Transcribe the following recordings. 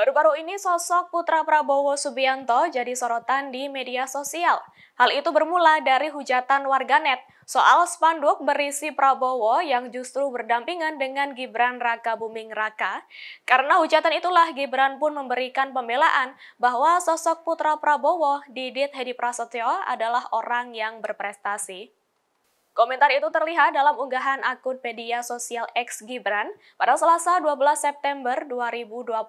Baru-baru ini sosok putra Prabowo Subianto jadi sorotan di media sosial. Hal itu bermula dari hujatan warganet soal spanduk berisi Prabowo yang justru berdampingan dengan Gibran Raka Buming Raka. Karena hujatan itulah Gibran pun memberikan pembelaan bahwa sosok putra Prabowo Didit Hedi Prasetyo adalah orang yang berprestasi. Komentar itu terlihat dalam unggahan akun media sosial X Gibran pada Selasa 12 September 2023.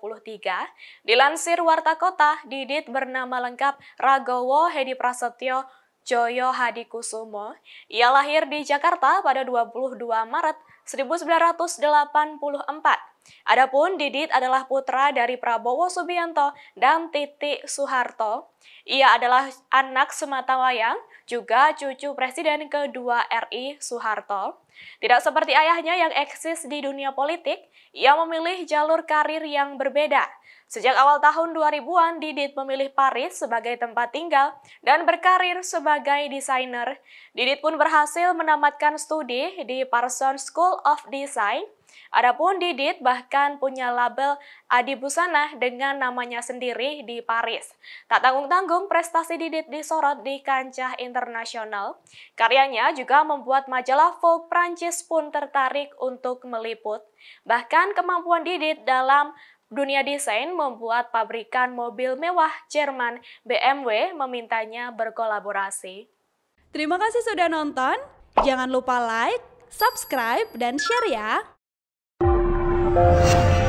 Dilansir Warta Kota, Didit bernama lengkap Ragowo Hedi Prasetyo Joyo Hadi Kusumo. Ia lahir di Jakarta pada 22 Maret 1984 Adapun Didit adalah putra dari Prabowo Subianto dan Titi Soeharto. Ia adalah anak semata wayang, juga cucu Presiden kedua RI Soeharto. Tidak seperti ayahnya yang eksis di dunia politik, ia memilih jalur karir yang berbeda. Sejak awal tahun 2000-an, Didit memilih Paris sebagai tempat tinggal dan berkarir sebagai desainer. Didit pun berhasil menamatkan studi di Parsons School of Design Adapun Didit bahkan punya label Adi Busana dengan namanya sendiri di Paris. Tak tanggung-tanggung, prestasi Didit disorot di kancah internasional. Karyanya juga membuat majalah Vogue Prancis pun tertarik untuk meliput. Bahkan kemampuan Didit dalam Dunia desain membuat pabrikan mobil mewah Jerman BMW memintanya berkolaborasi. Terima kasih sudah nonton. Jangan lupa like, subscribe, dan share ya. Thank you.